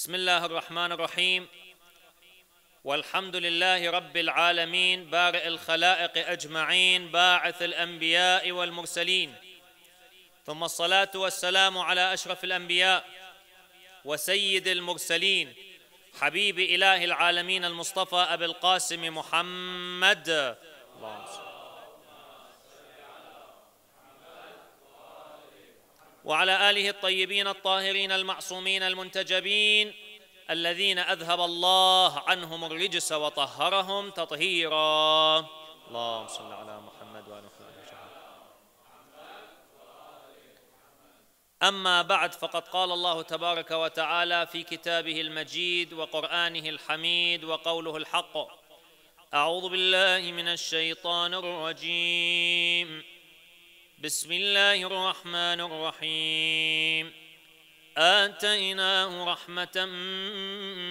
بسم الله الرحمن الرحيم والحمد لله رب العالمين بارئ الخلائق اجمعين باعث الانبياء والمرسلين ثم الصلاه والسلام على اشرف الانبياء وسيد المرسلين حبيب اله العالمين المصطفى ابي القاسم محمد اللهم وعلى اله الطيبين الطاهرين المعصومين المنتجبين الذين اذهب الله عنهم الرجس وطهرهم تطهيرا اللهم صل على محمد وعلى محمد اما بعد فقد قال الله تبارك وتعالى في كتابه المجيد وقرانه الحميد وقوله الحق اعوذ بالله من الشيطان الرجيم بسم الله الرحمن الرحيم آتيناه رحمة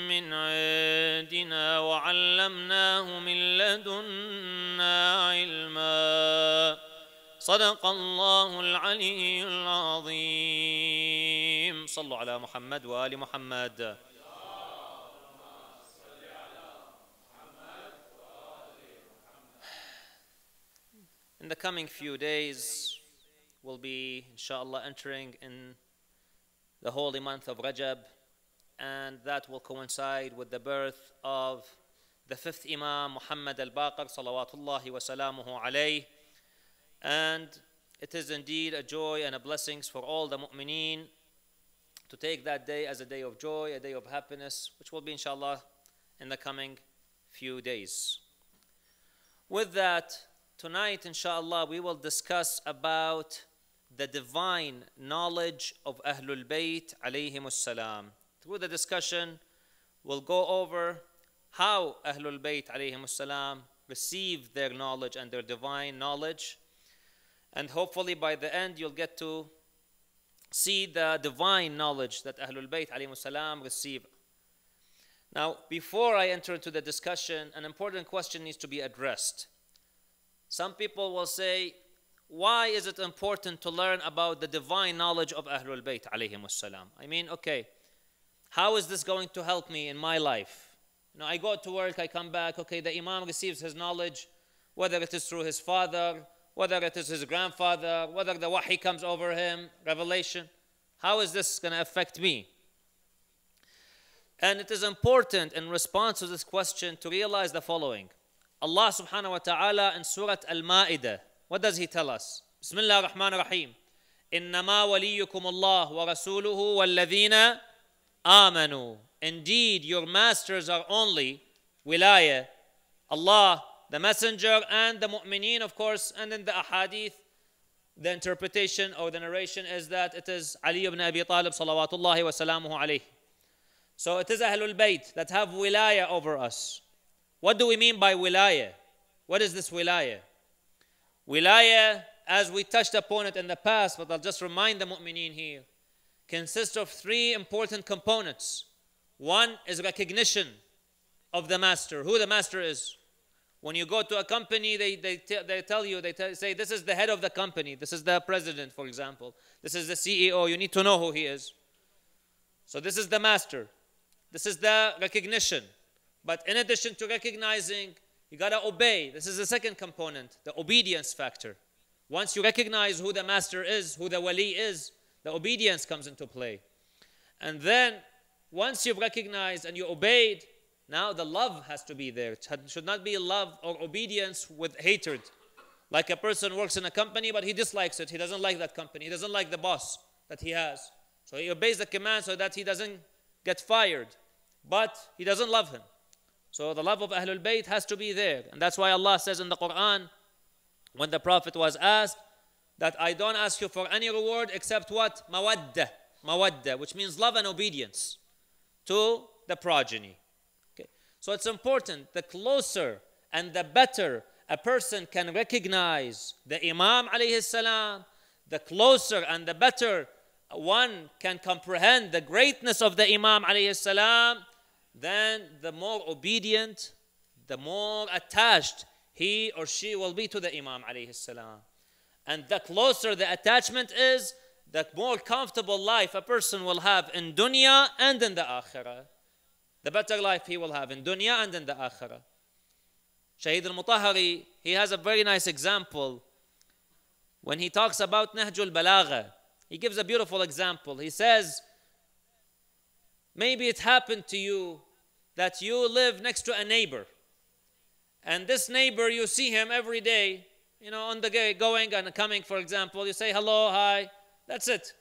من عندنا وعلمناه من لدنا علما صدق الله العلي العظيم صلوا على محمد وآل محمد In the coming few days, will be, inshallah, entering in the holy month of Rajab, and that will coincide with the birth of the fifth Imam Muhammad al Baqir, salawatullahi wa salamuhu alayh. And it is indeed a joy and a blessings for all the mu'mineen to take that day as a day of joy, a day of happiness, which will be, inshallah, in the coming few days. With that, tonight, inshallah, we will discuss about the divine knowledge of Ahlul Bayt alayhim salam. Through the discussion, we'll go over how Ahlul Bayt alayhim salam received their knowledge and their divine knowledge. And hopefully by the end, you'll get to see the divine knowledge that Ahlul Bayt alayhim salam receive. Now, before I enter into the discussion, an important question needs to be addressed. Some people will say, why is it important to learn about the divine knowledge of Ahlul Bayt alayhim salam? I mean, okay, how is this going to help me in my life? You know, I go to work, I come back, okay, the Imam receives his knowledge, whether it is through his father, whether it is his grandfather, whether the wahi comes over him, revelation. How is this going to affect me? And it is important in response to this question to realize the following. Allah subhanahu wa ta'ala in Surah Al Ma'idah, what does he tell us? Bismillah ar-Rahman ar-Rahim. إنما وليكم الله ورسوله والذين آمنوا. Indeed, your masters are only wilayah, Allah, the Messenger, and the mu'mineen, of course, and in the ahadith, the interpretation or the narration is that it is Ali ibn Abi Talib salawatullahi wa salamuhu alayhi. So it is Ahlul Bayt that have wilayah over us. What do we mean by wilayah? What is this wilayah? Wilayah, as we touched upon it in the past, but I'll just remind the mu'mineen here, consists of three important components. One is recognition of the master, who the master is. When you go to a company, they, they, t- they tell you, they t- say, this is the head of the company, this is the president, for example, this is the CEO, you need to know who he is. So, this is the master, this is the recognition. But in addition to recognizing you got to obey. This is the second component, the obedience factor. Once you recognize who the master is, who the wali is, the obedience comes into play. And then once you've recognized and you obeyed, now the love has to be there. It should not be love or obedience with hatred. Like a person works in a company, but he dislikes it. He doesn't like that company. He doesn't like the boss that he has. So he obeys the command so that he doesn't get fired. But he doesn't love him. So the love of Ahlul Bayt has to be there. And that's why Allah says in the Quran, when the Prophet was asked, that I don't ask you for any reward except what? Mawadda. Mawadda, which means love and obedience to the progeny. Okay. So it's important the closer and the better a person can recognize the Imam alayhi salam, the closer and the better one can comprehend the greatness of the Imam alayhi salam, then the more obedient, the more attached he or she will be to the Imam alayhi salam. And the closer the attachment is, the more comfortable life a person will have in dunya and in the akhirah. The better life he will have in dunya and in the akhirah. Shaheed al-Mutahari, he has a very nice example when he talks about Nahjul Balagha. He gives a beautiful example. He says, maybe it happened to you that you live next to a neighbor and this neighbor you see him every day you know on the going and coming for example you say hello hi that's it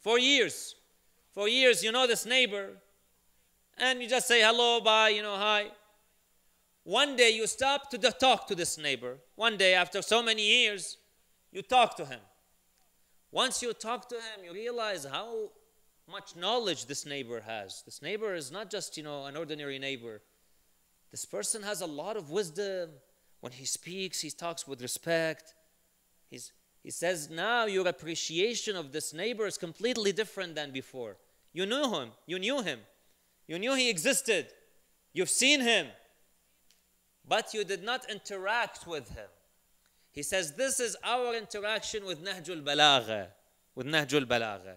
for years for years you know this neighbor and you just say hello bye you know hi one day you stop to talk to this neighbor one day after so many years you talk to him once you talk to him you realize how much knowledge this neighbor has. This neighbor is not just, you know, an ordinary neighbor. This person has a lot of wisdom. When he speaks, he talks with respect. He's, he says, now your appreciation of this neighbor is completely different than before. You knew him. You knew him. You knew he existed. You've seen him. But you did not interact with him. He says, this is our interaction with Nahjul Balagha. With Nahjul Balagha.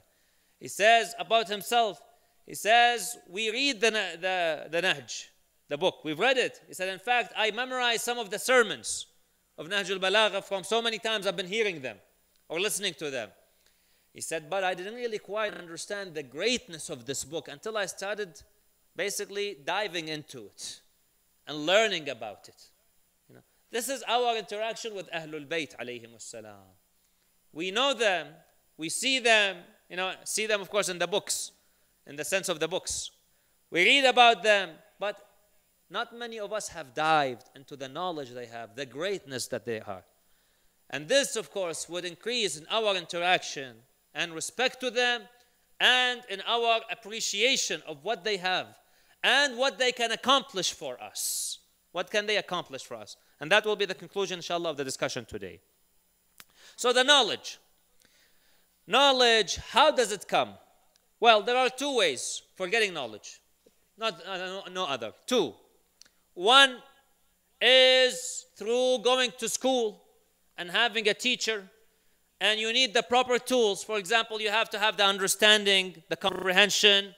He says about himself, he says, we read the, the, the Nahj, the book. We've read it. He said, in fact, I memorized some of the sermons of Nahj al-Balagha from so many times I've been hearing them or listening to them. He said, but I didn't really quite understand the greatness of this book until I started basically diving into it and learning about it. You know, this is our interaction with Ahlul Bayt alayhim salam. We know them, we see them, you know, see them, of course, in the books, in the sense of the books. We read about them, but not many of us have dived into the knowledge they have, the greatness that they are. And this, of course, would increase in our interaction and respect to them and in our appreciation of what they have and what they can accomplish for us. What can they accomplish for us? And that will be the conclusion, inshallah, of the discussion today. So, the knowledge. Knowledge, how does it come? Well, there are two ways for getting knowledge, not uh, no other. Two. One is through going to school and having a teacher, and you need the proper tools. For example, you have to have the understanding, the comprehension,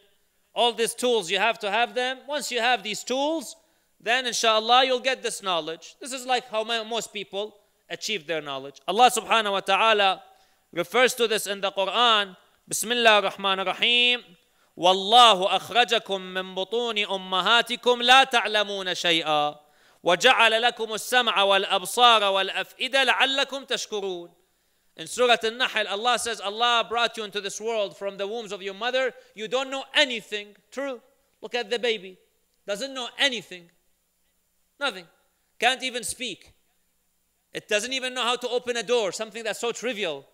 all these tools, you have to have them. Once you have these tools, then inshallah you'll get this knowledge. This is like how most people achieve their knowledge. Allah subhanahu wa ta'ala refers to this in the Quran. Bismillah ar-Rahman ar-Rahim. والله أخرجكم من بطون أمهاتكم لا تعلمون شيئا وجعل لكم السمع والأبصار والأفئدة لعلكم تشكرون In Surah al nahl Allah says, Allah brought you into this world from the wombs of your mother. You don't know anything. True. Look at the baby. Doesn't know anything. Nothing. Can't even speak. It doesn't even know how to open a door, something that's so trivial.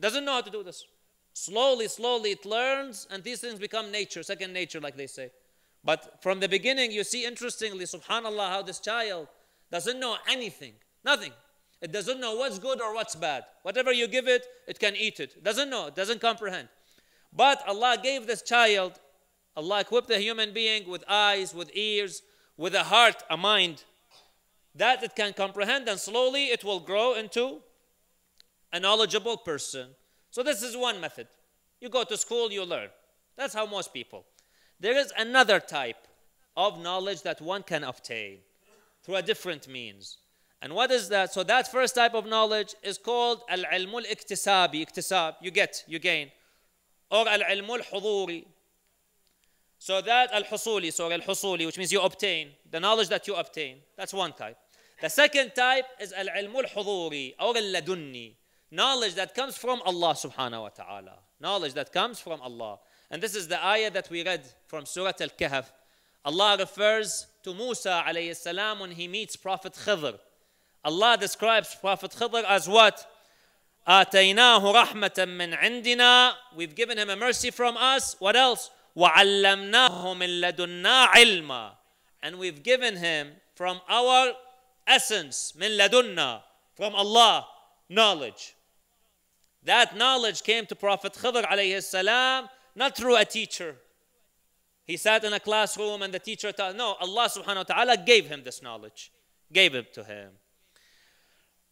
It doesn't know how to do this. Slowly, slowly it learns, and these things become nature, second nature, like they say. But from the beginning, you see interestingly, subhanAllah, how this child doesn't know anything, nothing. It doesn't know what's good or what's bad. Whatever you give it, it can eat it. it doesn't know, it doesn't comprehend. But Allah gave this child, Allah equipped the human being with eyes, with ears, with a heart, a mind that it can comprehend, and slowly it will grow into a knowledgeable person, so this is one method. You go to school, you learn. That's how most people. There is another type of knowledge that one can obtain through a different means. And what is that? So that first type of knowledge is called al-ilm al-iktisabi, iktisab, you get, you gain. Or al-ilm al-huduri. So that al-husuli, so al-husuli, which means you obtain, the knowledge that you obtain. That's one type. The second type is al-ilm al-huduri, or al-ladunni. Knowledge that comes from Allah subhanahu wa ta'ala. Knowledge that comes from Allah. And this is the ayah that we read from Surah Al Kahf. Allah refers to Musa alayhi salam when he meets Prophet Khidr. Allah describes Prophet Khidr as what? آتيناه رحمة من عندنا We've given him a mercy from us. What else? وعلمناه من لدنا علما And we've given him from our essence, من لدنا, from Allah, knowledge. That knowledge came to Prophet Khidr alayhi salam, not through a teacher. He sat in a classroom and the teacher taught. No, Allah subhanahu wa ta'ala gave him this knowledge, gave it to him.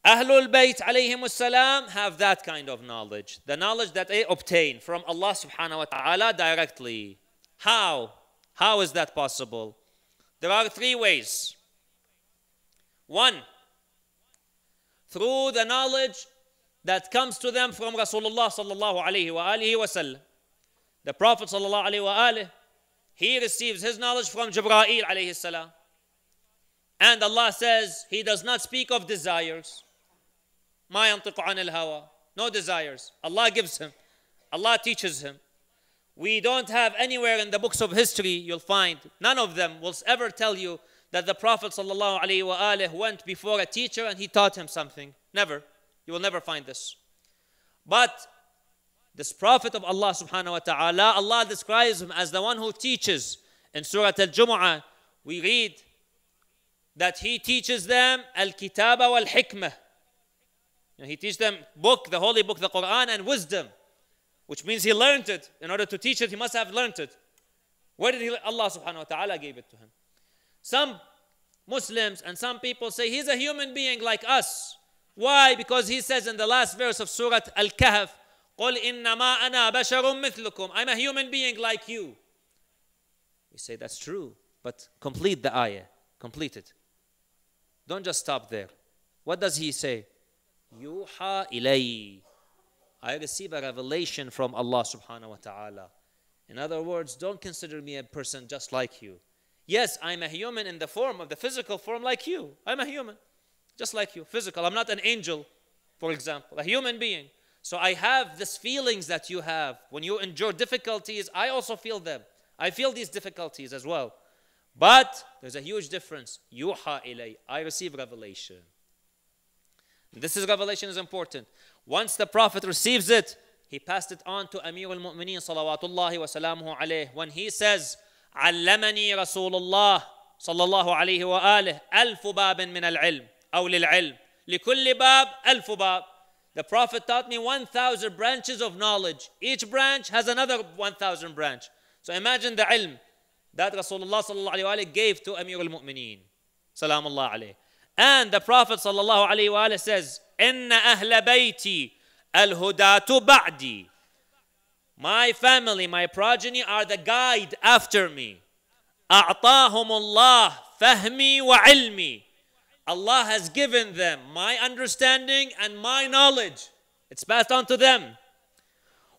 Ahlul Bayt alayhim salam have that kind of knowledge, the knowledge that they obtain from Allah subhanahu wa ta'ala directly. How? How is that possible? There are three ways. One, through the knowledge that comes to them from Rasulullah sallallahu alaihi wa alihi wasallam. The Prophet sallallahu alaihi wa alihi, he receives his knowledge from Jibra'il alayhi salam. And Allah says he does not speak of desires. ما ينطق عن الهوى. No desires. Allah gives him. Allah teaches him. We don't have anywhere in the books of history you'll find, none of them will ever tell you that the Prophet ﷺ went before a teacher and he taught him something. Never. You will never find this. But this Prophet of Allah subhanahu wa ta'ala, Allah describes him as the one who teaches. In Surah Al Jumu'ah, we read that he teaches them Al Kitaba wal Hikmah. He teaches them book, the holy book, the Quran, and wisdom, which means he learned it. In order to teach it, he must have learned it. Where did he? Allah subhanahu wa ta'ala gave it to him. Some Muslims and some people say he's a human being like us. Why? Because he says in the last verse of Surah Al Kahf, قُلْ إِنَّمَا أَنَا بَشَرٌ مِثْلُكُمْ I'm a human being like you. We say that's true, but complete the ayah. Complete it. Don't just stop there. What does he say? Yuha ilay. I receive a revelation from Allah subhanahu wa ta'ala. In other words, don't consider me a person just like you. Yes, I'm a human in the form of the physical form like you. I'm a human just like you, physical. I'm not an angel, for example, a human being. So I have these feelings that you have. When you endure difficulties, I also feel them. I feel these difficulties as well. But there's a huge difference. Yuha ilay. I receive revelation. This is revelation is important. Once the Prophet receives it, he passed it on to Amir al-Mu'mineen salawatullahi wa alayh. When he says, علمني Rasulullah, sallallahu صلى wa عليه al ألف min al-'ilm." أو للعلم لكل باب ألف باب The Prophet taught me 1,000 branches of knowledge. Each branch has another 1,000 branch. So imagine the ilm that Rasulullah sallallahu alayhi wa gave to Amir al-Mu'mineen. Salamullah alayhi. And the Prophet sallallahu alayhi wa says, إِنَّ أَهْلَ بَيْتِي الْهُدَاتُ بَعْدِي My family, my progeny are the guide after me. أَعْطَاهُمُ اللَّهُ فَهْمِي وَعِلْمِي Allah has given them my understanding and my knowledge. It's passed on to them.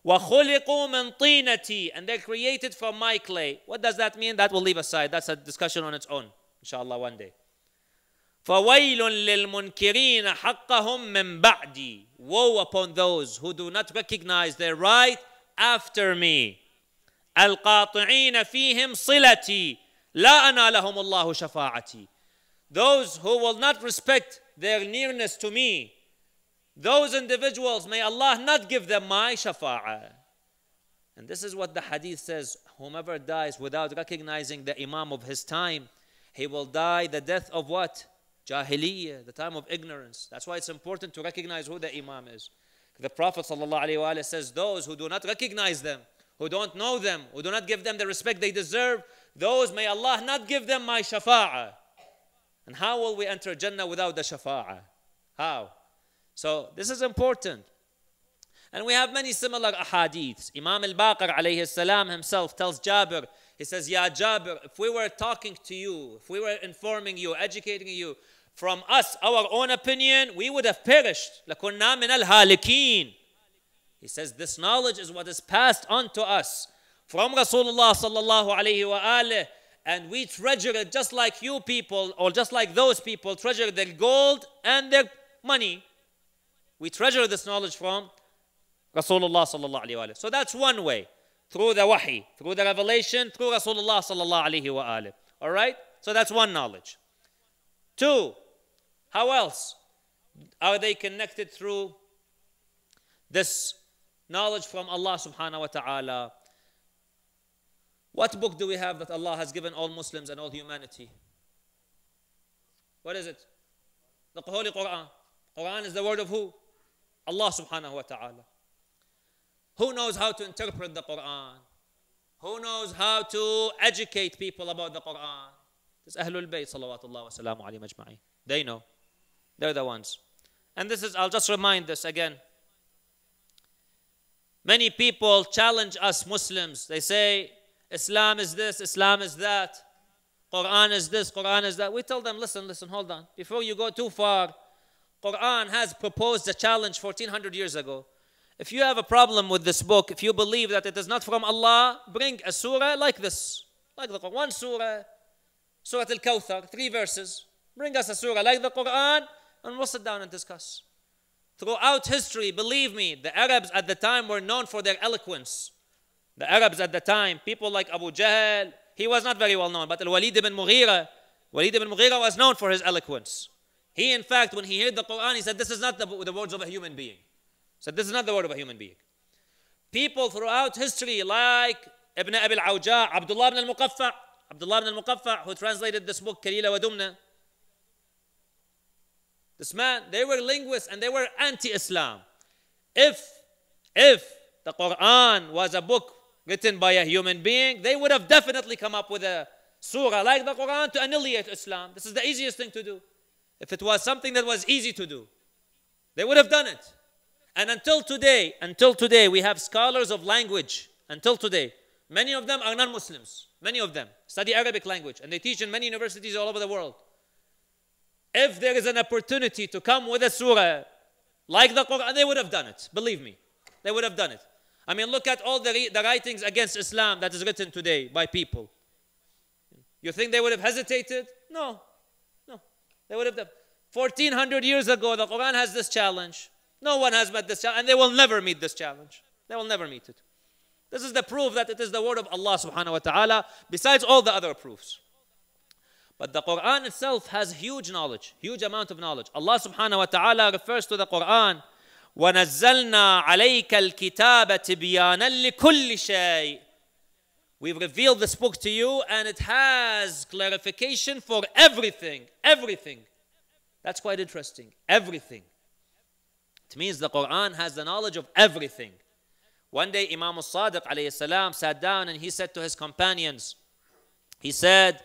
وَخُلِقُوا مِنْ طِينَتِي And they're created from my clay. What does that mean? That we'll leave aside. That's a discussion on its own. Inshallah, one day. Woe upon those who do not recognize their right after me. الْقَاطِعِينَ فِيهِمْ صِلَتِي لَا أَنَالَهُمُ اللَّهُ شَفَاعَتِي those who will not respect their nearness to me, those individuals, may Allah not give them my shafa'ah. And this is what the hadith says whomever dies without recognizing the Imam of his time, he will die the death of what? Jahiliyyah, the time of ignorance. That's why it's important to recognize who the Imam is. The Prophet ﷺ says, Those who do not recognize them, who don't know them, who do not give them the respect they deserve, those may Allah not give them my shafa'ah. And how will we enter Jannah without the shafa'ah? How? So this is important. And we have many similar ahadiths. Imam al-Baqir alayhi salam himself tells Jabir, he says, Ya Jabir, if we were talking to you, if we were informing you, educating you, from us, our own opinion, we would have perished. لَكُنَّا مِنَ الْهَالِكِينَ He says, this knowledge is what is passed on to us. From Rasulullah sallallahu alayhi wa and we treasure it just like you people or just like those people treasure their gold and their money. We treasure this knowledge from Rasulullah sallallahu alaihi wasallam. So that's one way through the wahi, through the revelation, through Rasulullah sallallahu alaihi wa All right? So that's one knowledge. Two, how else are they connected through this knowledge from Allah subhanahu wa ta'ala? What book do we have that Allah has given all Muslims and all humanity? What is it? The Holy Quran. Quran is the word of who? Allah subhanahu wa ta'ala. Who knows how to interpret the Quran? Who knows how to educate people about the Quran? It's Ahlul Bayt salawatullah wa salamu alayhi They know. They're the ones. And this is, I'll just remind this again. Many people challenge us Muslims. They say, Islam is this, Islam is that, Quran is this, Quran is that. We tell them, listen, listen, hold on. Before you go too far, Quran has proposed a challenge 1400 years ago. If you have a problem with this book, if you believe that it is not from Allah, bring a surah like this, like the Quran. One surah, Surah Al Kawthar, three verses. Bring us a surah like the Quran, and we'll sit down and discuss. Throughout history, believe me, the Arabs at the time were known for their eloquence. The Arabs at the time, people like Abu Jahl, he was not very well known, but Al-Walid ibn Mughira, Walid ibn Mughira was known for his eloquence. He, in fact, when he heard the Quran, he said, This is not the, the words of a human being. He said, This is not the word of a human being. People throughout history, like Ibn Abi al-Awja, Abdullah ibn al-Muqaffa, Abdullah ibn al-Muqaffa, who translated this book, Kalila wa Dumna. This man, they were linguists and they were anti-Islam. If, if the Quran was a book written by a human being, they would have definitely come up with a surah like the Quran to annihilate Islam. This is the easiest thing to do. If it was something that was easy to do, they would have done it. And until today, until today, we have scholars of language. Until today, many of them are non Muslims. Many of them study Arabic language and they teach in many universities all over the world. If there is an opportunity to come with a surah like the Quran, they would have done it. Believe me, they would have done it. I mean, look at all the, the writings against Islam that is written today by people. You think they would have hesitated? No. No. They would have 1400 years ago, the Quran has this challenge. No one has met this challenge, and they will never meet this challenge. They will never meet it. This is the proof that it is the word of Allah subhanahu wa ta'ala, besides all the other proofs. But the Quran itself has huge knowledge, huge amount of knowledge. Allah subhanahu wa ta'ala refers to the Quran وَنَزَّلْنَا عَلَيْكَ الْكِتَابَ تِبْيَانًا لِكُلِّ شَيْءٍ We've revealed this book to you and it has clarification for everything. Everything. That's quite interesting. Everything. It means the Quran has the knowledge of everything. One day Imam al-Sadiq salam sat down and he said to his companions, he said,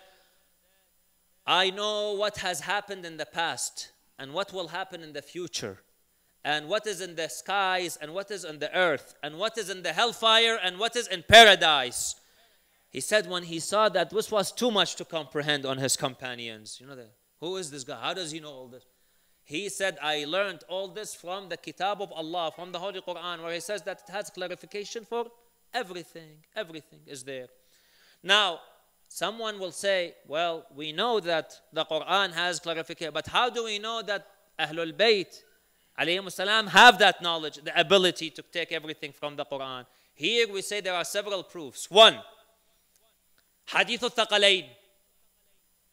I know what has happened in the past and what will happen in the future and what is in the skies and what is on the earth and what is in the hellfire and what is in paradise. He said when he saw that this was too much to comprehend on his companions. You know, the, who is this guy? How does he know all this? He said, I learned all this from the Kitab of Allah, from the Holy Quran, where he says that it has clarification for everything. Everything is there. Now, someone will say, Well, we know that the Quran has clarification, but how do we know that Ahlul Bayt السلام, have that knowledge, the ability to take everything from the Quran. Here we say there are several proofs. One, Hadith al-Thaqalayn.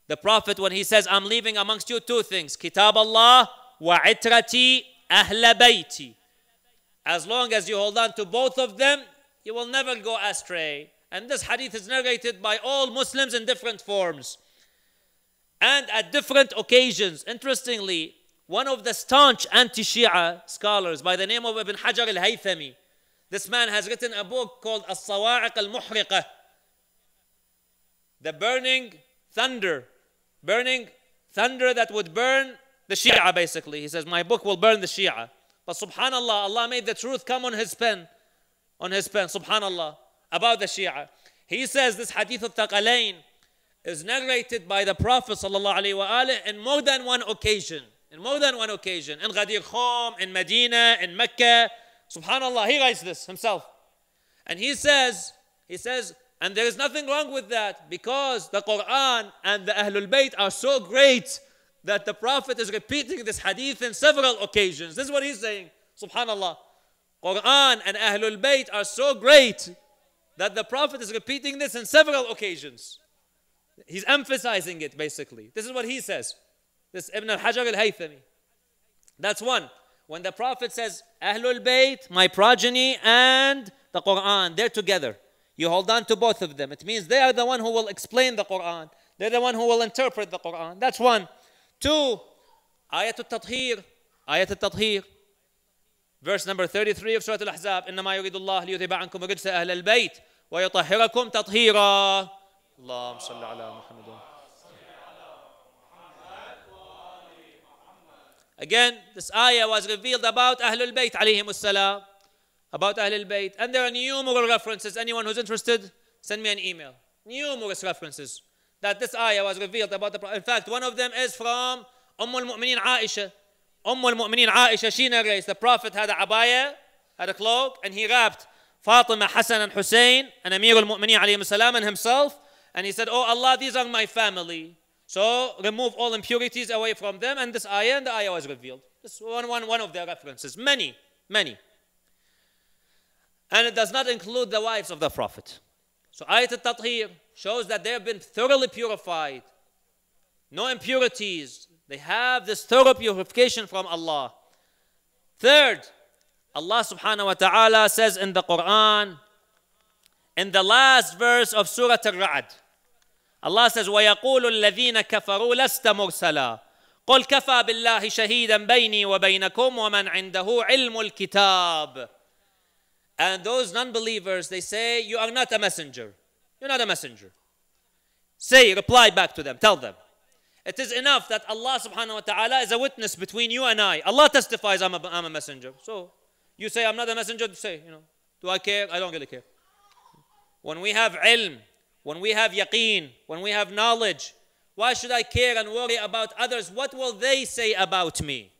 The Prophet, when he says, I'm leaving amongst you two things, Kitab Allah wa itrati ahla bayti. As long as you hold on to both of them, you will never go astray. And this hadith is narrated by all Muslims in different forms and at different occasions. Interestingly, one of the staunch anti Shia scholars by the name of Ibn Hajar al Haythami. This man has written a book called al Sawa'iq al Muhriqah The Burning Thunder. Burning thunder that would burn the Shia, basically. He says, My book will burn the Shia. But subhanAllah, Allah made the truth come on his pen. On his pen, subhanAllah, about the Shia. He says this hadith of Taqalain is narrated by the Prophet وآله, in more than one occasion in more than one occasion in Ghadir Khom, in Medina, in Mecca. Subhanallah, he writes this himself. And he says, he says, and there is nothing wrong with that because the Quran and the Ahlul Bayt are so great that the Prophet is repeating this hadith in several occasions. This is what he's saying. Subhanallah. Quran and Ahlul Bayt are so great that the Prophet is repeating this in several occasions. He's emphasizing it basically. This is what he says. This Ibn al-Hajar al-Haythami. That's one. When the Prophet says, Ahlul Bayt, my progeny, and the Quran, they're together. You hold on to both of them. It means they are the one who will explain the Quran. They're the one who will interpret the Quran. That's one. Two, Ayatul Tathir. al Tathir. Verse number 33 of Surah Al-Ahzab. إِنَّمَا يُرِيدُ اللَّهُ لِيُذْهِبَ عَنْكُمْ رِجْسَ أَهْلَ الْبَيْتِ وَيَطَهِّرَكُمْ تَطْهِيرًا اللهم صل على محمد Again, this ayah was revealed about Ahlul Bayt alayhim salam, about Ahlul Bayt. And there are numerous references. Anyone who's interested, send me an email. Numerous references that this ayah was revealed about the Prophet. In fact, one of them is from Umm al-Mu'mineen Aisha. Umm al-Mu'mineen Aisha, she narrates the Prophet had a abaya, had a cloak, and he wrapped Fatima, Hassan, and Hussein, and Amir al-Mu'mineen alayhim salam, and himself. And he said, Oh Allah, these are my family. So remove all impurities away from them, and this ayah and the ayah was revealed. This one, one, one of their references. Many, many. And it does not include the wives of the Prophet. So ayat al-tathir shows that they have been thoroughly purified. No impurities. They have this thorough purification from Allah. Third, Allah subhanahu wa ta'ala says in the Quran, in the last verse of Surah Al-Ra'd, Allah says, وَيَقُولُ الَّذِينَ كَفَرُوا لَسْتَ مُرْسَلًا قُلْ كَفَى بِاللَّهِ شَهِيدًا بَيْنِي وَبَيْنَكُمْ وَمَنْ عِنْدَهُ عِلْمُ الْكِتَابِ And those non-believers, they say, you are not a messenger. You're not a messenger. Say, reply back to them, tell them. It is enough that Allah subhanahu wa ta'ala is a witness between you and I. Allah testifies I'm a, I'm a messenger. So, you say I'm not a messenger, say, you know, do I care? I don't really care. When we have ilm, when we have yaqeen, when we have knowledge, why should I care and worry about others? What will they say about me?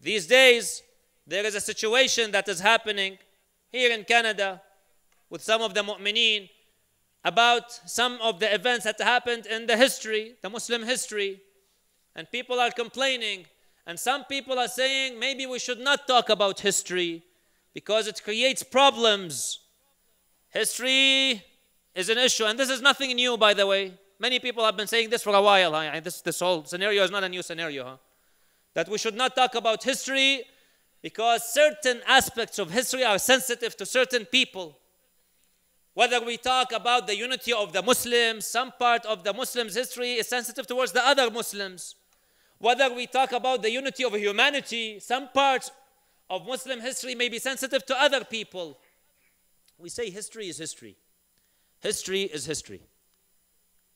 These days, there is a situation that is happening here in Canada with some of the mu'mineen about some of the events that happened in the history, the Muslim history. And people are complaining. And some people are saying maybe we should not talk about history because it creates problems. History is an issue. And this is nothing new, by the way. Many people have been saying this for a while. Huh? This, this whole scenario is not a new scenario. Huh? That we should not talk about history because certain aspects of history are sensitive to certain people. Whether we talk about the unity of the Muslims, some part of the Muslims' history is sensitive towards the other Muslims. Whether we talk about the unity of humanity, some parts of Muslim history may be sensitive to other people. We say history is history. History is history.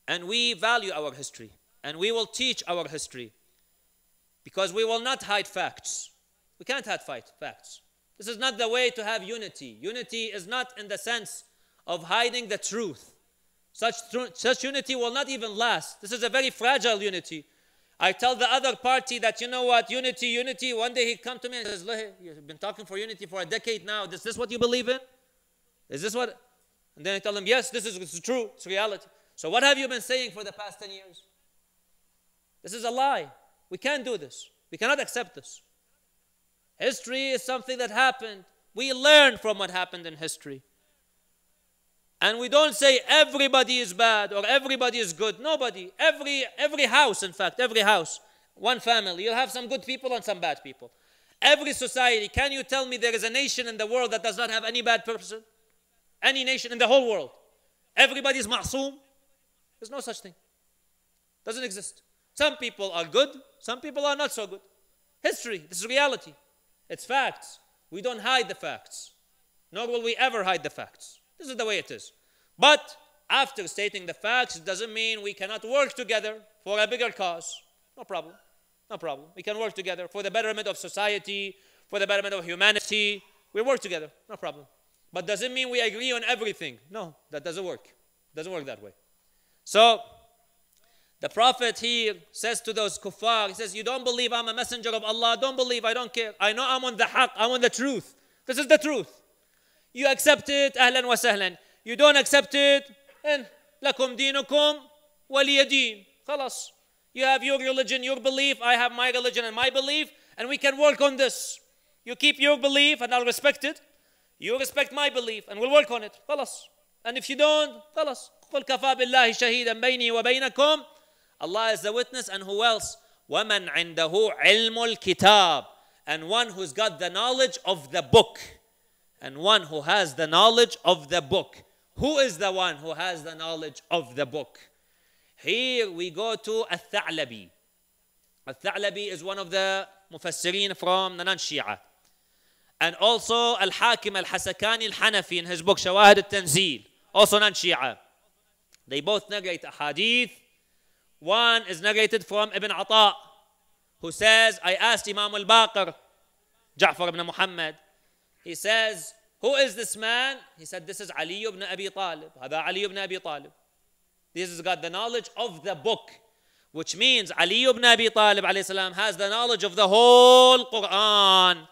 And we value our history. And we will teach our history. Because we will not hide facts. We can't hide fight facts. This is not the way to have unity. Unity is not in the sense of hiding the truth. Such, such unity will not even last. This is a very fragile unity. I tell the other party that, you know what, unity, unity. One day he come to me and says, you've been talking for unity for a decade now. Is this what you believe in? Is this what? And then I tell them, yes, this is, this is true, it's reality. So what have you been saying for the past 10 years? This is a lie. We can't do this. We cannot accept this. History is something that happened. We learn from what happened in history. And we don't say everybody is bad or everybody is good. Nobody. Every, every house, in fact, every house, one family, you'll have some good people and some bad people. Every society, can you tell me there is a nation in the world that does not have any bad person? Any nation in the whole world. Everybody is ma'soom. There's no such thing. Doesn't exist. Some people are good, some people are not so good. History, this is reality. It's facts. We don't hide the facts, nor will we ever hide the facts. This is the way it is. But after stating the facts, it doesn't mean we cannot work together for a bigger cause. No problem. No problem. We can work together for the betterment of society, for the betterment of humanity. We work together. No problem. But does not mean we agree on everything? No, that doesn't work. Doesn't work that way. So the Prophet here says to those kuffar, he says, You don't believe I'm a messenger of Allah, don't believe, I don't care. I know I'm on the haqq, I'm on the truth. This is the truth. You accept it, ahlan wa sahlan. You don't accept it, and lakum dinukum waliyadin. Khalas. You have your religion, your belief, I have my religion and my belief, and we can work on this. You keep your belief, and I'll respect it. You respect my belief and we'll work on it. خلاص. And if you don't, خلاص. قل كفى بالله شهيدا بيني وبينكم. Allah is the witness and who else? ومن عنده علم الكتاب. And one who's got the knowledge of the book. And one who has the knowledge of the book. Who is the one who has the knowledge of the book? Here we go to Al-Tha'labi. is one of the Mufassirin from the non-Shia. And also Al-Hakim Al-Hasakani Al-Hanafi in his book Shawahid Al-Tanzil, also non-Shia. They both narrate a hadith. One is narrated from Ibn Ata, who says, I asked Imam Al-Baqir, Ja'far ibn Muhammad, he says, who is this man? He said, this is Ali ibn Abi Talib. هذا Ali ibn Abi Talib. This has got the knowledge of the book, which means Ali ibn Abi Talib السلام, has the knowledge of the whole Quran.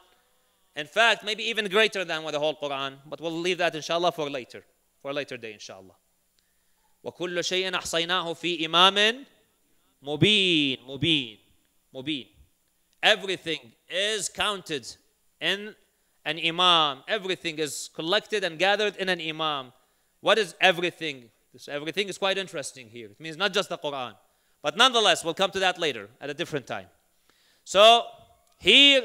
In fact, maybe even greater than what the whole Quran, but we'll leave that inshallah for later, for a later day inshallah. وكل شيء أحصيناه في إمام مبين مبين مبين Everything is counted in an imam. Everything is collected and gathered in an imam. What is everything? This everything is quite interesting here. It means not just the Quran. But nonetheless, we'll come to that later at a different time. So here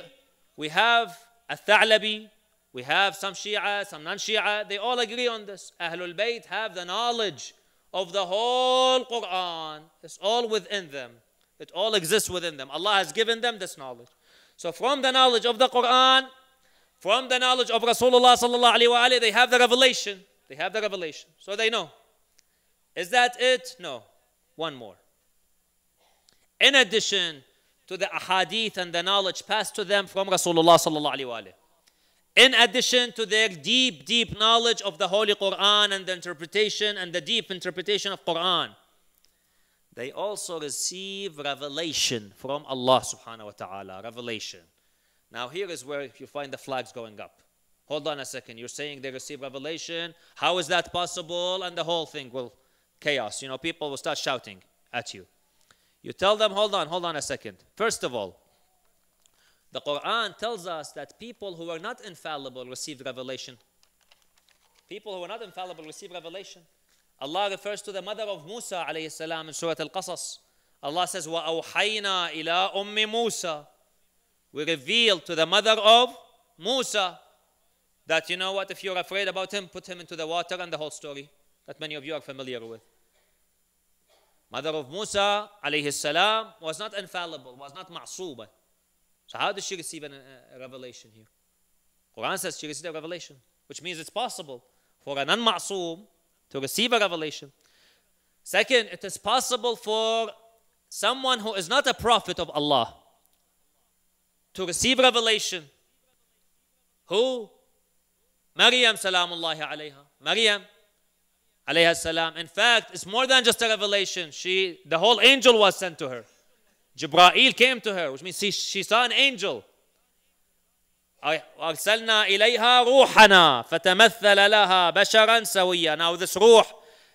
we have Al-Tha'labi, we have some Shia, some non-Shia, they all agree on this. Ahlul Bayt have the knowledge of the whole Quran. It's all within them. It all exists within them. Allah has given them this knowledge. So from the knowledge of the Quran, from the knowledge of Rasulullah sallallahu alaihi wasallam, they have the revelation. They have the revelation. So they know. Is that it? No. One more. In addition to the ahadith and the knowledge passed to them from Rasulullah sallallahu alaihi wasallam. In addition to their deep, deep knowledge of the Holy Quran and the interpretation and the deep interpretation of Quran, they also receive revelation from Allah subhanahu wa ta'ala. Revelation. Now, here is where you find the flags going up. Hold on a second. You're saying they receive revelation. How is that possible? And the whole thing will chaos. You know, people will start shouting at you. You tell them, hold on, hold on a second. First of all, the Quran tells us that people who are not infallible receive revelation. People who are not infallible receive revelation. Allah refers to the mother of Musa alayhi in Surah Al-Qasas. Allah says, وَأَوْحَيْنَا إِلَىٰ أُمِّ مُوسَى We reveal to the mother of Musa that, you know what, if you're afraid about him, put him into the water and the whole story that many of you are familiar with mother of Musa alayhi salam was not infallible, was not ma'suba. So how did she receive a uh, revelation here? Quran says she received a revelation, which means it's possible for an masum to receive a revelation. Second, it is possible for someone who is not a prophet of Allah to receive revelation. Who? Maryam salamullahi alayha. Maryam alayhi salam. In fact, it's more than just a revelation. She, the whole angel was sent to her. Jibra'il came to her, which means she, she saw an angel. أرسلنا إليها روحنا فتمثل لها بشرا سويا. Now this ruh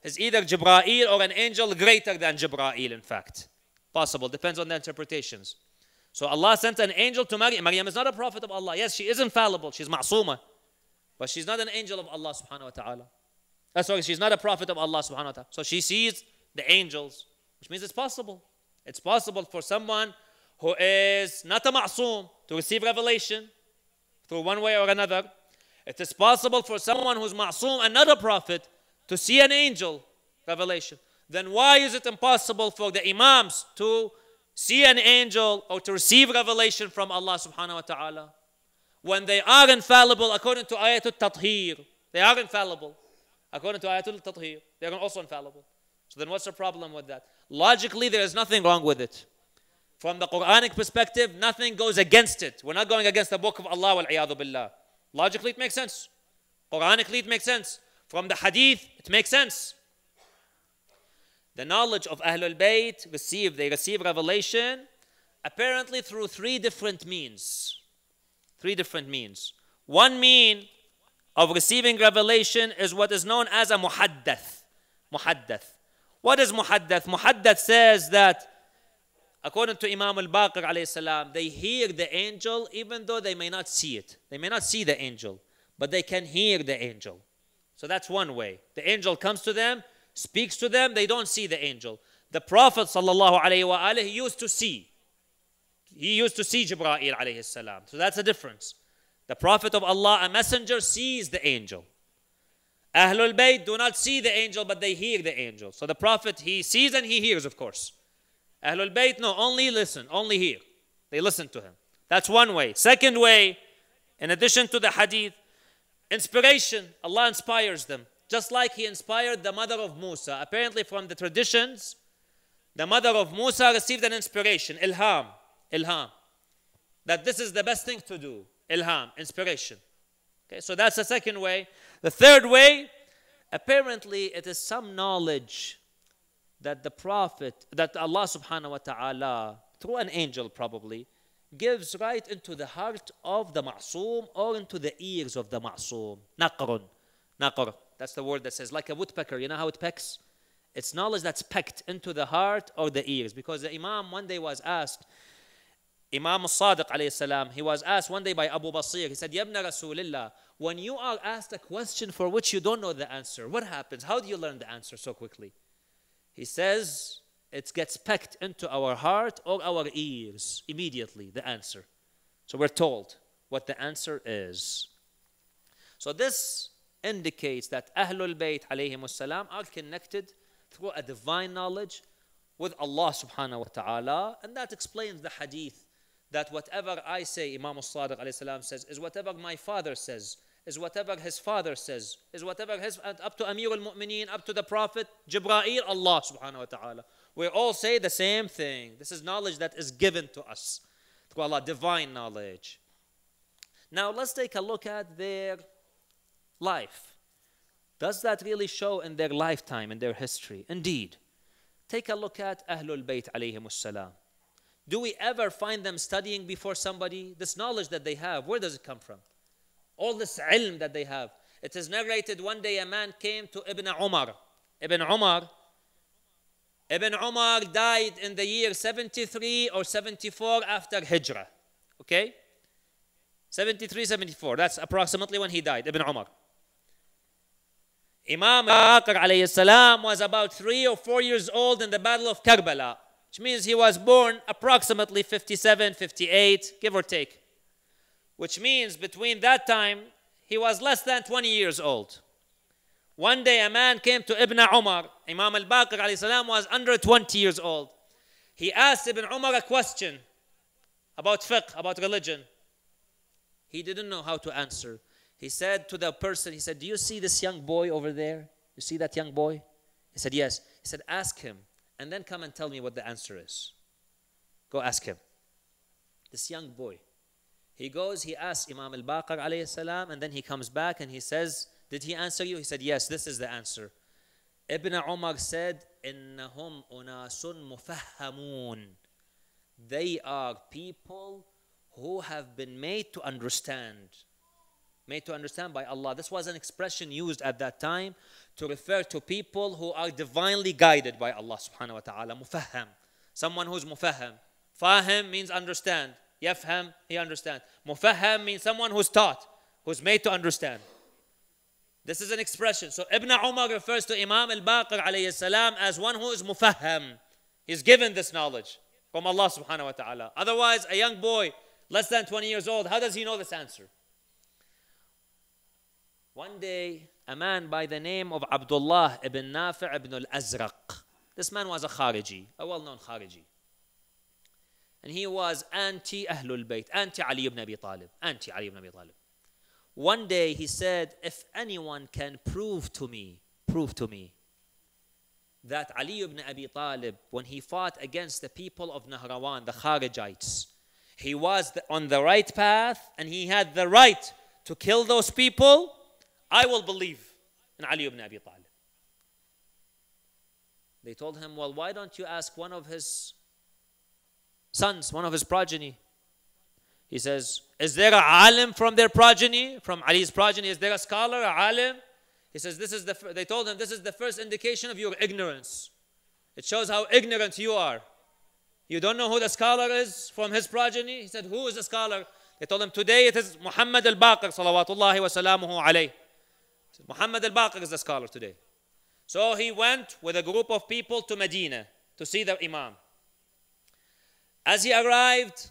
is either Jibra'il or an angel greater than Jibra'il in fact. Possible, depends on the interpretations. So Allah sent an angel to Maryam. Maryam is not a prophet of Allah. Yes, she is infallible. She's ma'suma. But she's not an angel of Allah subhanahu wa ta'ala. That's why she's not a prophet of Allah subhanahu wa ta'ala. So she sees the angels, which means it's possible. It's possible for someone who is not a ma'soom to receive revelation through one way or another. It is possible for someone who's ma'soom another prophet to see an angel revelation. Then why is it impossible for the imams to see an angel or to receive revelation from Allah subhanahu wa ta'ala? When they are infallible according to ayatul tathir, they are infallible according to Ayatul Tathir. They're also infallible. So then what's the problem with that? Logically, there is nothing wrong with it. From the Quranic perspective, nothing goes against it. We're not going against the book of Allah wal billah. Logically, it makes sense. Quranically, it makes sense. From the hadith, it makes sense. The knowledge of Ahlul Bayt received, they receive revelation apparently through three different means. Three different means. One mean of receiving revelation is what is known as a muhaddath. Muhaddath. What is muhaddath? Muhaddath says that according to Imam al-Baqir they hear the angel even though they may not see it. They may not see the angel, but they can hear the angel. So that's one way. The angel comes to them, speaks to them, they don't see the angel. The Prophet used to see. He used to see Jibreel So that's a difference. The Prophet of Allah, a messenger, sees the angel. Ahlul Bayt do not see the angel, but they hear the angel. So the Prophet, he sees and he hears, of course. Ahlul Bayt, no, only listen, only hear. They listen to him. That's one way. Second way, in addition to the hadith, inspiration. Allah inspires them. Just like He inspired the mother of Musa. Apparently, from the traditions, the mother of Musa received an inspiration, ilham, ilham, that this is the best thing to do ilham, inspiration. Okay, so that's the second way. The third way, apparently it is some knowledge that the Prophet, that Allah subhanahu wa ta'ala, through an angel probably, gives right into the heart of the ma'soom or into the ears of the ma'soom. Naqrun. Naqr. That's the word that says, like a woodpecker. You know how it pecks? It's knowledge that's pecked into the heart or the ears. Because the Imam one day was asked, Imam al-Sadiq alayhi salam, he was asked one day by Abu Basir, he said, Yabna Rasulillah, when you are asked a question for which you don't know the answer, what happens? How do you learn the answer so quickly? He says, it gets packed into our heart or our ears immediately, the answer. So we're told what the answer is. So this indicates that Ahlul Bayt alayhim salam are connected through a divine knowledge with Allah subhanahu wa ta'ala and that explains the hadith that whatever I say, Imam al-Sadiq salam says, is whatever my father says, is whatever his father says, is whatever his, up to Amir al-Mu'mineen, up to the Prophet, Jibra'il, Allah subhanahu wa ta'ala. We all say the same thing. This is knowledge that is given to us. To Allah, divine knowledge. Now let's take a look at their life. Does that really show in their lifetime, in their history? Indeed. Take a look at Ahlul Bayt alayhim salam. Do we ever find them studying before somebody? This knowledge that they have, where does it come from? All this ilm that they have. It is narrated one day a man came to Ibn Umar. Ibn Umar. Ibn Umar died in the year 73 or 74 after Hijrah. Okay? 73, 74. That's approximately when he died, Ibn Umar. Imam Baqir alayhi salam was about three or four years old in the Battle of Karbala which means he was born approximately 57, 58, give or take. Which means between that time, he was less than 20 years old. One day a man came to Ibn Umar, Imam al-Baqir salam was under 20 years old. He asked Ibn Umar a question about fiqh, about religion. He didn't know how to answer. He said to the person, he said, do you see this young boy over there? You see that young boy? He said, yes. He said, ask him and then come and tell me what the answer is. Go ask him. This young boy. He goes, he asks Imam al Baqir alayhi salam, and then he comes back and he says, Did he answer you? He said, Yes, this is the answer. Ibn Umar said, Innahum unasun mufahamun. They are people who have been made to understand made to understand by Allah. This was an expression used at that time to refer to people who are divinely guided by Allah subhanahu wa ta'ala. Mufaham. Someone who's mufaham. Fahim means understand. Yafham, he understands. Mufaham means someone who's taught, who's made to understand. This is an expression. So Ibn Umar refers to Imam al-Baqir alayhi salam as one who is mufaham. He's given this knowledge from Allah subhanahu wa ta'ala. Otherwise, a young boy, less than 20 years old, how does he know this answer? One day, a man by the name of Abdullah ibn Nafi' ibn al-Azraq. This man was a Khariji, a well-known Khariji. And he was anti-Ahlul Bayt, anti-Ali ibn Abi Talib, anti-Ali ibn Abi Talib. One day he said, if anyone can prove to me, prove to me, that Ali ibn Abi Talib, when he fought against the people of Nahrawan, the Kharijites, he was on the right path and he had the right to kill those people, I will believe in Ali ibn Abi Talib. They told him, Well, why don't you ask one of his sons, one of his progeny? He says, Is there a alim from their progeny, from Ali's progeny? Is there a scholar, a alim? He says, This is the they told him, This is the first indication of your ignorance. It shows how ignorant you are. You don't know who the scholar is from his progeny? He said, Who is the scholar? They told him, Today it is Muhammad al Baqir, salawatullahi wa salamuhu alayh. Muhammad al Baqir is the scholar today. So he went with a group of people to Medina to see the Imam. As he arrived,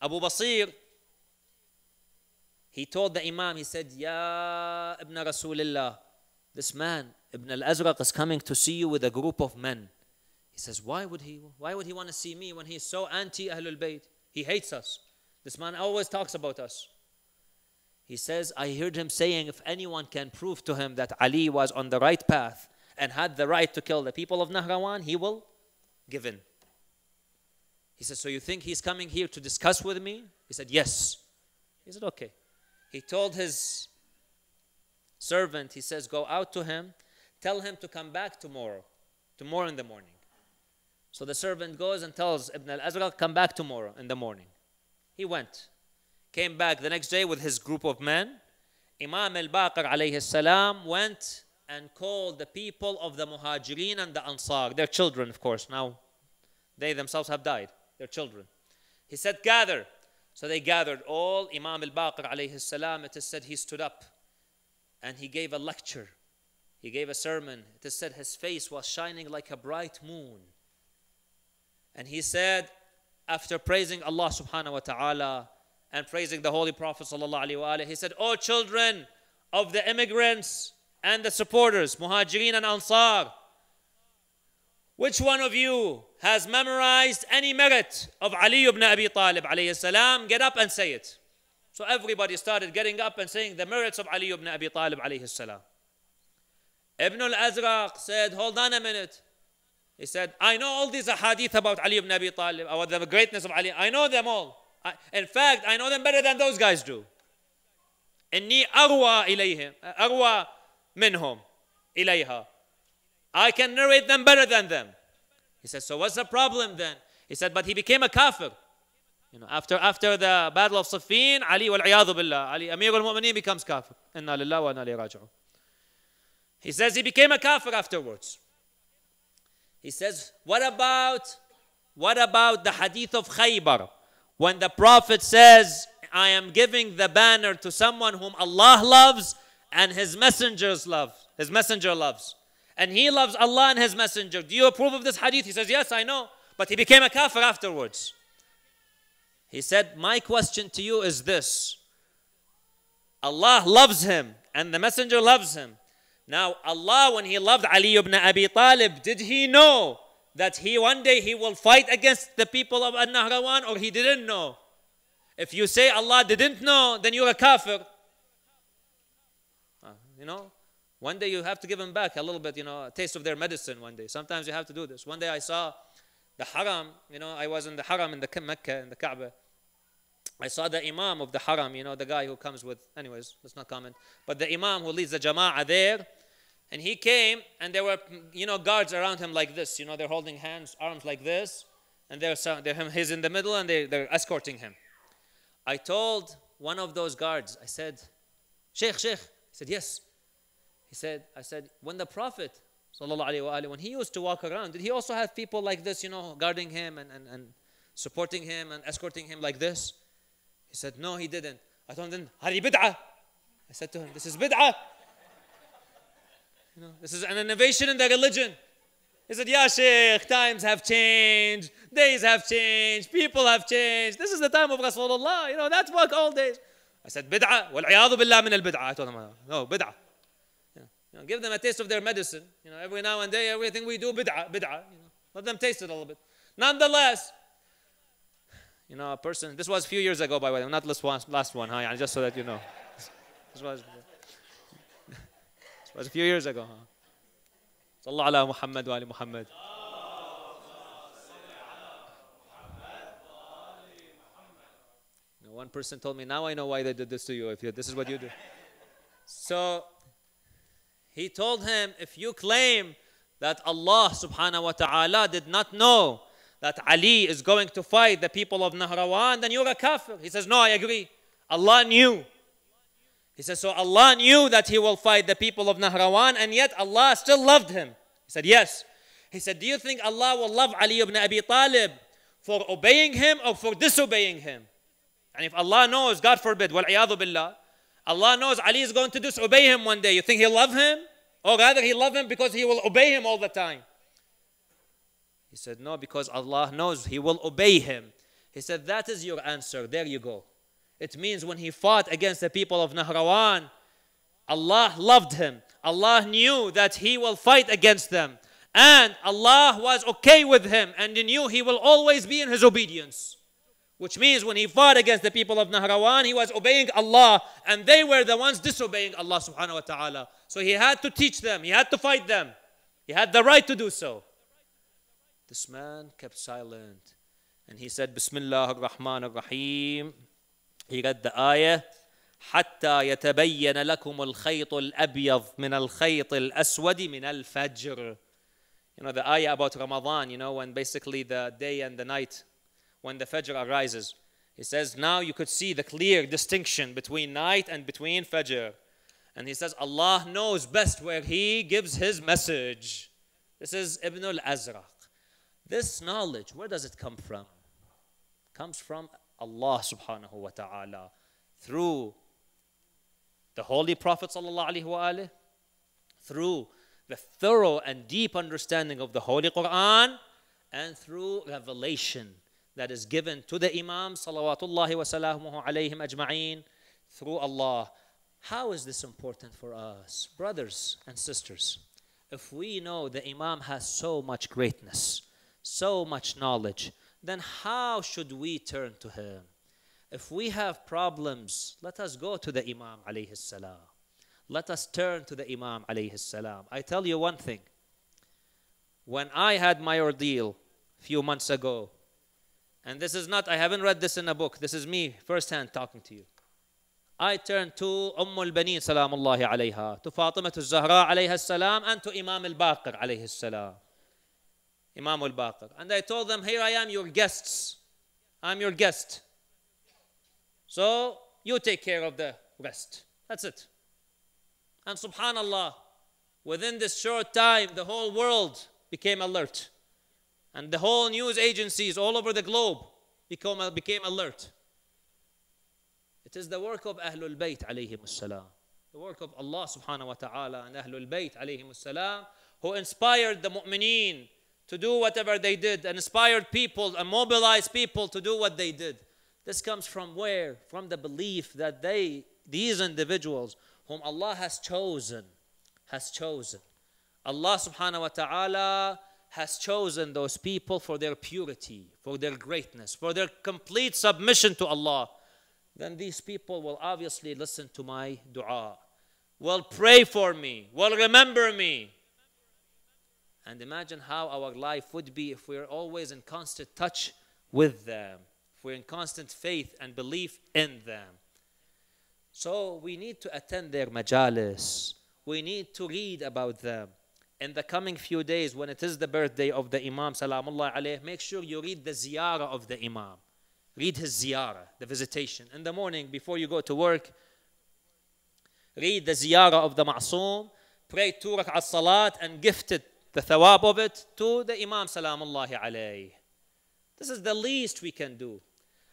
Abu Basir, he told the Imam, he said, Ya Ibn Rasulullah, this man, Ibn al-Azraq, is coming to see you with a group of men. He says, why would he, why would he want to see me when he's so anti-Ahlul Bayt? He hates us. This man always talks about us. He says, I heard him saying, if anyone can prove to him that Ali was on the right path and had the right to kill the people of Nahrawan, he will give in. He says, So you think he's coming here to discuss with me? He said, Yes. He said, Okay. He told his servant, He says, Go out to him, tell him to come back tomorrow, tomorrow in the morning. So the servant goes and tells Ibn al Azraq, Come back tomorrow in the morning. He went came back the next day with his group of men. Imam al-Baqir alayhi salam went and called the people of the Muhajirin and the Ansar, their children, of course. Now, they themselves have died, their children. He said, Gather. So they gathered all. Imam al Baqir, alayhi salam, it is said he stood up and he gave a lecture. He gave a sermon. It is said his face was shining like a bright moon. And he said, after praising Allah subhanahu wa ta'ala, and praising the Holy Prophet. ﷺ. He said, O children of the immigrants and the supporters, Muhajirin and Ansar, which one of you has memorized any merit of Ali ibn Abi Talib? Salam? Get up and say it. So everybody started getting up and saying the merits of Ali ibn Abi Talib. Salam. Ibn al Azraq said, Hold on a minute. He said, I know all these hadith about Ali ibn Abi Talib, about the greatness of Ali. I know them all. I, in fact, I know them better than those guys do. إني أغوى إليهم أغوى minhum ilayha. I can narrate them better than them. He says. so what's the problem then? He said, but he became a kafir. You know, after, after the battle of Siffin, Ali wal-iyadu billah, Ali Amir al-Mu'mineen becomes kafir. Inna lillahi wa inna raji'un. He says he became a kafir afterwards. He says, what about, what about the hadith of Khaybar? When the Prophet says, I am giving the banner to someone whom Allah loves and his messengers love, his messenger loves. And he loves Allah and his messenger. Do you approve of this hadith? He says, Yes, I know. But he became a kafir afterwards. He said, My question to you is this Allah loves him and the messenger loves him. Now, Allah, when he loved Ali ibn Abi Talib, did he know that he one day he will fight against the people of An Nahrawan or he didn't know? If you say Allah didn't know, then you're a kafir. Ah, you know, one day you have to give them back a little bit, you know, a taste of their medicine one day. Sometimes you have to do this. One day I saw the haram, you know, I was in the haram in the Mecca, in the Kaaba. I saw the imam of the haram, you know, the guy who comes with, anyways, let's not comment. But the imam who leads the jama'ah there, and he came, and there were, you know, guards around him like this. You know, they're holding hands, arms like this, and they're, they're he's in the middle, and they, they're escorting him. I told one of those guards, I said, Sheikh, Sheikh. He said, Yes. He said, I said, when the Prophet, وآله, when he used to walk around, did he also have people like this, you know, guarding him and, and, and supporting him and escorting him like this? He said, No, he didn't. I told him, Hari bid'ah. I said to him, This is bid'ah. You know, this is an innovation in their religion. He said, Yeah, Sheikh, times have changed, days have changed, people have changed. This is the time of Rasulullah, you know, that's what all days. I said, Bid'ah, wal billah min al bid'ah. I told him, No, bid'ah. You know, give them a taste of their medicine. You know, every now and day, everything we do, bid'ah, bid'ah. You know, let them taste it a little bit. Nonetheless, you know, a person, this was a few years ago, by the way, not last one, last one, huh? just so that you know. this was was a few years ago, huh? Sallallahu ala Muhammad wa ali Muhammad. one person told me, now I know why they did this to you, if you, this is what you do. so he told him, if you claim that Allah subhanahu wa ta'ala did not know that Ali is going to fight the people of Nahrawan, then you're a kafir. He says, no, I agree. Allah knew. He says, So Allah knew that he will fight the people of Nahrawan, and yet Allah still loved him. He said, Yes. He said, Do you think Allah will love Ali ibn Abi Talib for obeying him or for disobeying him? And if Allah knows, God forbid, billah, Allah knows Ali is going to disobey him one day. You think he'll love him? Or rather, he'll love him because he will obey him all the time. He said, No, because Allah knows he will obey him. He said, That is your answer. There you go. It means when he fought against the people of Nahrawan, Allah loved him. Allah knew that he will fight against them. And Allah was okay with him and he knew he will always be in his obedience. Which means when he fought against the people of Nahrawan, he was obeying Allah and they were the ones disobeying Allah subhanahu wa ta'ala. So he had to teach them, he had to fight them. He had the right to do so. This man kept silent and he said, Bismillah ar-Rahman ar-Rahim. He read the ayah, حتى يتبين لكم الخيط الأبيض من الخيط الأسود من الفجر. You know, the ayah about Ramadan, you know, when basically the day and the night, when the Fajr arises. He says, now you could see the clear distinction between night and between Fajr. And he says, Allah knows best where He gives His message. This is Ibn al Azraq. This knowledge, where does it come from? It comes from Allah subhanahu wa ta'ala through the Holy Prophet sallallahu alaihi through the thorough and deep understanding of the Holy Quran and through revelation that is given to the Imam salawatullahi wa salamuhu alayhim ajma'in, through Allah. How is this important for us, brothers and sisters? If we know the Imam has so much greatness, so much knowledge, then how should we turn to him? If we have problems, let us go to the Imam alayhi salam. Let us turn to the Imam alayhi salam. I tell you one thing. When I had my ordeal a few months ago, and this is not, I haven't read this in a book, this is me firsthand talking to you. I turned to Umm al-Banin salamullahi alayha, to Fatima al-Zahra Alayhi salam, and to Imam al-Baqir alayhi salam. Imam al Baqir. And I told them, Here I am, your guests. I'm your guest. So you take care of the rest. That's it. And subhanAllah, within this short time, the whole world became alert. And the whole news agencies all over the globe became alert. It is the work of Ahlul Bayt alayhim salam. The work of Allah subhanahu wa ta'ala and Ahlul Bayt alayhim salam who inspired the mu'mineen to do whatever they did, and inspired people and mobilized people to do what they did. This comes from where? From the belief that they, these individuals whom Allah has chosen, has chosen. Allah subhanahu wa ta'ala has chosen those people for their purity, for their greatness, for their complete submission to Allah, then these people will obviously listen to my dua, will pray for me, will remember me, and imagine how our life would be if we are always in constant touch with them, if we're in constant faith and belief in them. So we need to attend their majalis. We need to read about them. In the coming few days, when it is the birthday of the Imam, salamullah alayh, make sure you read the ziyarah of the Imam. Read his ziyarah, the visitation. In the morning, before you go to work, read the ziyarah of the Ma'soom, pray two rak'ah salat, and gift it the thawab of it to the Imam Salamullahi alayhi. This is the least we can do.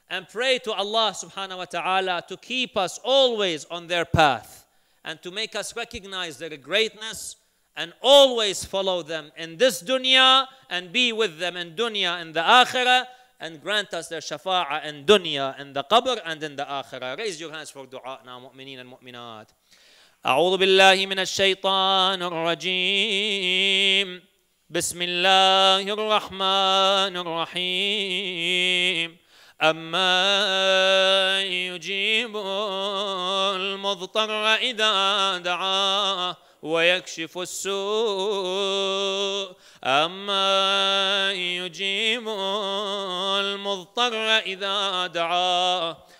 And pray to Allah subhanahu wa ta'ala to keep us always on their path and to make us recognize their greatness and always follow them in this dunya and be with them in dunya and the akhirah and grant us their shafa'ah in dunya and the qabr and in the akhirah. Raise your hands for dua now, mu'mineen and mu'minat. أعوذ بالله من الشيطان الرجيم بسم الله الرحمن الرحيم أما يجيب المضطر إذا دعاه ويكشف السوء أما يجيب المضطر إذا دعاه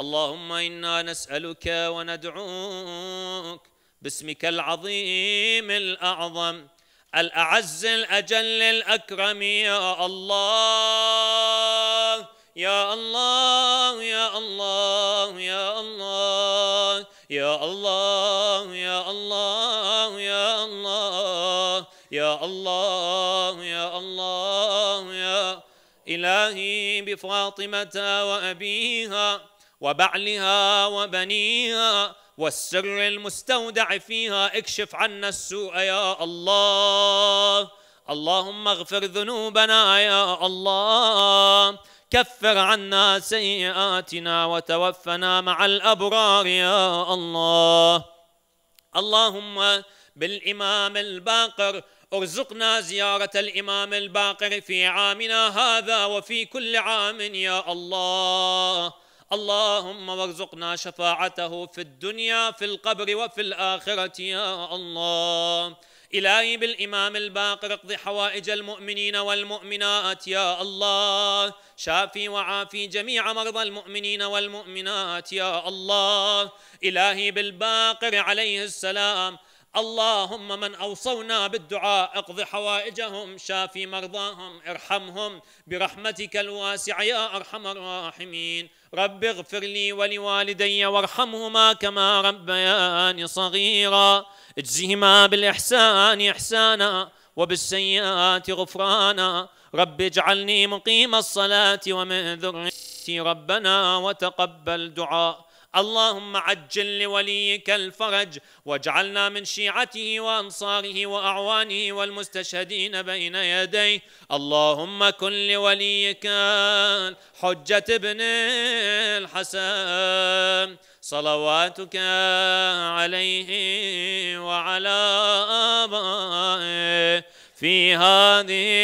اللهم انا نسالك وندعوك باسمك العظيم الاعظم الاعز الاجل الاكرم يا الله يا الله يا الله يا الله يا الله يا الله يا الله يا الله يا الله يا إلهي بفاطمة وأبيها وبعلها وبنيها والسر المستودع فيها اكشف عنا السوء يا الله اللهم اغفر ذنوبنا يا الله كفر عنا سيئاتنا وتوفنا مع الابرار يا الله اللهم بالامام الباقر ارزقنا زياره الامام الباقر في عامنا هذا وفي كل عام يا الله اللهم وارزقنا شفاعته في الدنيا في القبر وفي الآخرة يا الله إلهي بالإمام الباقر اقض حوائج المؤمنين والمؤمنات يا الله شافي وعافي جميع مرضى المؤمنين والمؤمنات يا الله إلهي بالباقر عليه السلام اللهم من اوصونا بالدعاء اقض حوائجهم شافي مرضاهم ارحمهم برحمتك الواسعه يا ارحم الراحمين رب اغفر لي ولوالدي وارحمهما كما ربياني صغيرا اجزهما بالاحسان احسانا وبالسيئات غفرانا رب اجعلني مقيم الصلاه ومن ذريتي ربنا وتقبل دعاء اللهم عجل لوليك الفرج واجعلنا من شيعته وأنصاره وأعوانه والمستشهدين بين يديه اللهم كن لوليك حجة ابن الحسن صلواتك عليه وعلى آبائه في هذه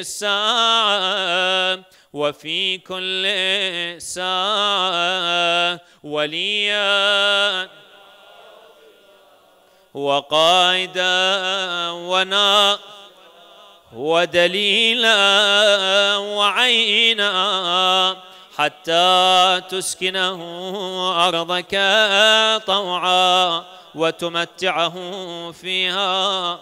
الساعة وفي كل ساعة وليا وقائدا ونا ودليلا وعينا حتى تسكنه أرضك طوعا وتمتعه فيها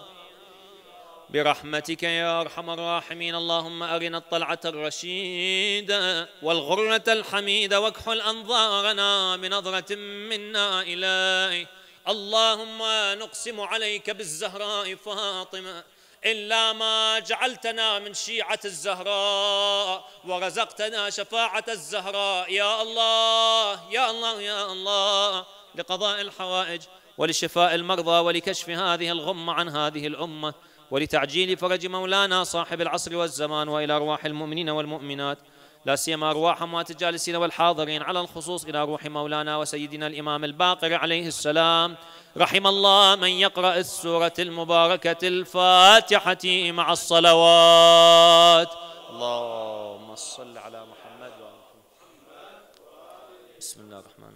برحمتك يا أرحم الراحمين اللهم أرنا الطلعة الرشيدة والغرة الحميدة واكحل أنظارنا بنظرة منا إليه اللهم نقسم عليك بالزهراء فاطمة إلا ما جعلتنا من شيعة الزهراء ورزقتنا شفاعة الزهراء يا الله يا الله يا الله لقضاء الحوائج ولشفاء المرضى ولكشف هذه الغمة عن هذه الأمة ولتعجيل فرج مولانا صاحب العصر والزمان وإلى أرواح المؤمنين والمؤمنات لا سيما أرواح أموات الجالسين والحاضرين على الخصوص إلى روح مولانا وسيدنا الإمام الباقر عليه السلام رحم الله من يقرأ السورة المباركة الفاتحة مع الصلوات اللهم صل على محمد وعلى محمد بسم الله الرحمن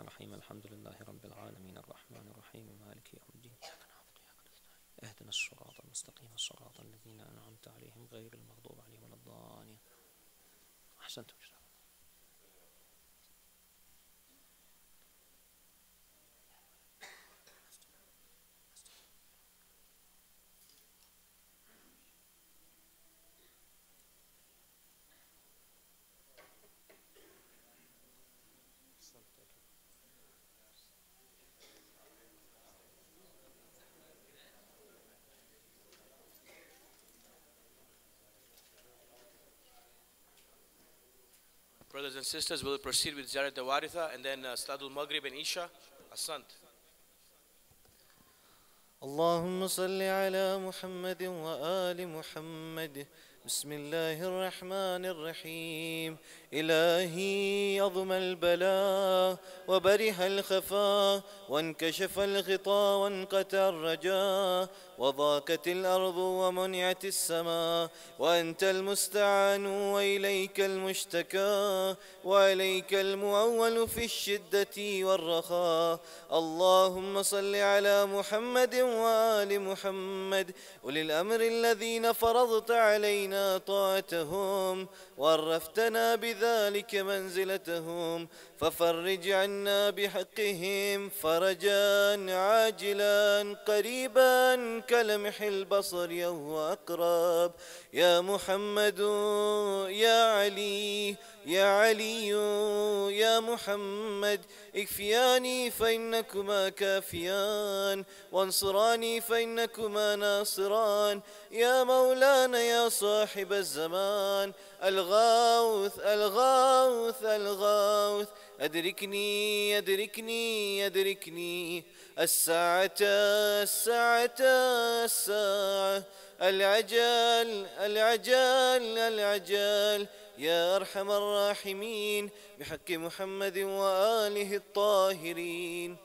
Brothers and sisters, we'll proceed with Zarat Dawaritha and then uh, Sladul Maghrib and Isha. Asant. Allahumma salli ala Muhammad wa ali Muhammad. Bismillahir Rahmanir Rahim. إلهي عظم البلاء وبرح الخفاء وانكشف الغطاء وانقطع الرجاء وضاقت الأرض ومنعت السماء وأنت المستعان وإليك المشتكى وإليك المؤول في الشدة والرخاء اللهم صل على محمد وآل محمد أولي الأمر الذين فرضت علينا طاعتهم وأرفتنا بذلك ذلك منزلتهم ففرج عنا بحقهم فرجا عاجلا قريبا كلمح البصر يهو أقرب يا محمد يا علي يا علي يا محمد اكفياني فإنكما كافيان وانصراني فإنكما ناصران يا مولانا يا صاحب الزمان الغاوث الغاوث الغاوث أدركني أدركني أدركني الساعة الساعة الساعة العجل العجل العجل, العجل يا أرحم الراحمين بحق محمد وآله الطاهرين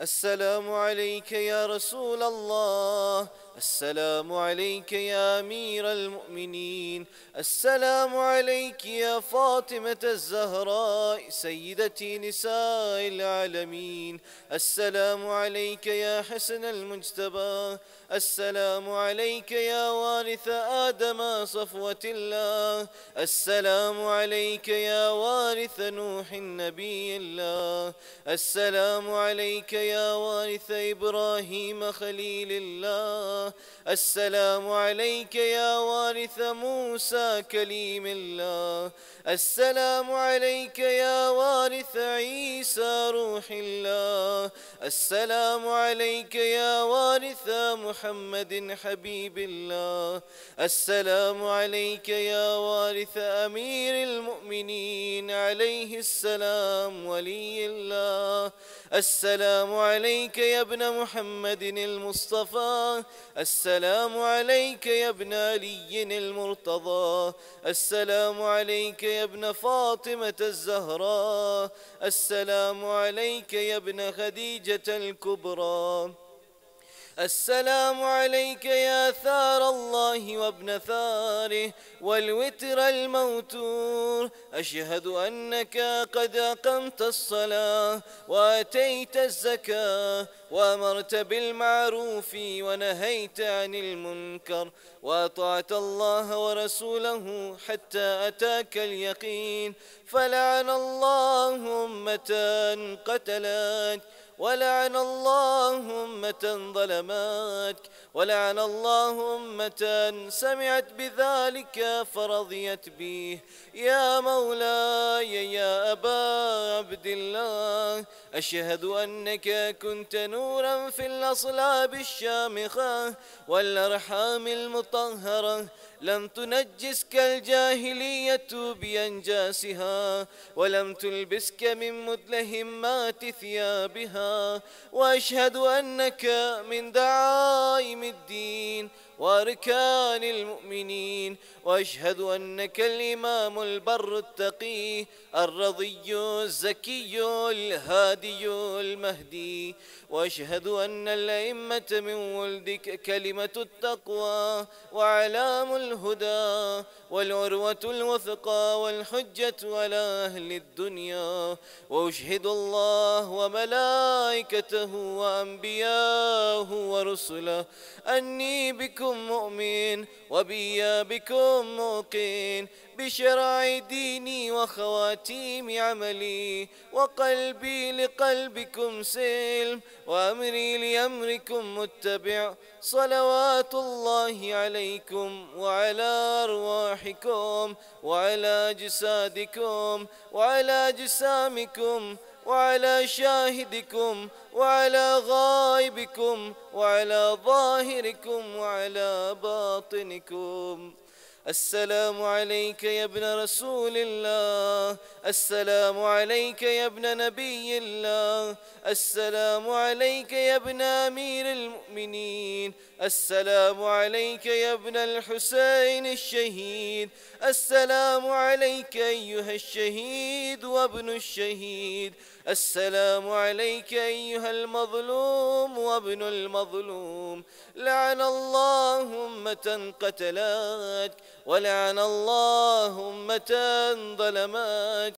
السلام عليك يا رسول الله السلام عليك يا أمير المؤمنين السلام عليك يا فاطمة الزهراء سيدتي نساء العالمين السلام عليك يا حسن المجتبى السلام عليك يا وارث آدم صفوة الله السلام عليك يا وارث نوح نبي الله السلام عليك يا وارث إبراهيم خليل الله السلام عليك يا وارث موسى كليم الله السلام عليك يا وارث عيسى روح الله السلام عليك يا وارث محمد محمد حبيب الله السلام عليك يا وارث أمير المؤمنين عليه السلام ولي الله السلام عليك يا ابن محمد المصطفى السلام عليك يا ابن علي المرتضى السلام عليك يا ابن فاطمة الزهراء السلام عليك يا ابن خديجة الكبرى السلام عليك يا ثار الله وابن ثاره والوتر الموتور أشهد أنك قد أقمت الصلاة وأتيت الزكاة وأمرت بالمعروف ونهيت عن المنكر وأطعت الله ورسوله حتى أتاك اليقين فلعن الله أمة قتلت ولعن الله أمة ظلمتك ولعن الله أمة سمعت بذلك فرضيت به يا مولاي يا أبا عبد الله أشهد أنك كنت نورا في الأصلاب الشامخة والأرحام المطهرة لم تنجسك الجاهلية بأنجاسها ولم تلبسك من مدلهمات ثيابها وأشهد أنك من دعائم الدين واركان المؤمنين واشهد انك الامام البر التقي الرضي الزكي الهادي المهدي واشهد ان الائمه من ولدك كلمه التقوى وعلام الهدى والعروة الوثقى والحجة على أهل الدنيا وأشهد الله وملائكته وأنبياه ورسله أني بكم مؤمن وبيا بكم موقن بشرائع ديني وخواتيم عملي وقلبي لقلبكم سلم وأمري لأمركم متبع صلوات الله عليكم وعلى أرواحكم وعلى جسادكم وعلى جسامكم وعلى شاهدكم وعلى غائبكم وعلى ظاهركم وعلى باطنكم السلام عليك يا ابن رسول الله السلام عليك يا ابن نبي الله السلام عليك يا ابن أمير المؤمنين السلام عليك يا ابن الحسين الشهيد السلام عليك أيها الشهيد وابن الشهيد السلام عليك أيها المظلوم وابن المظلوم لعن الله أمة قتلاك ولعن الله أمة ظلماك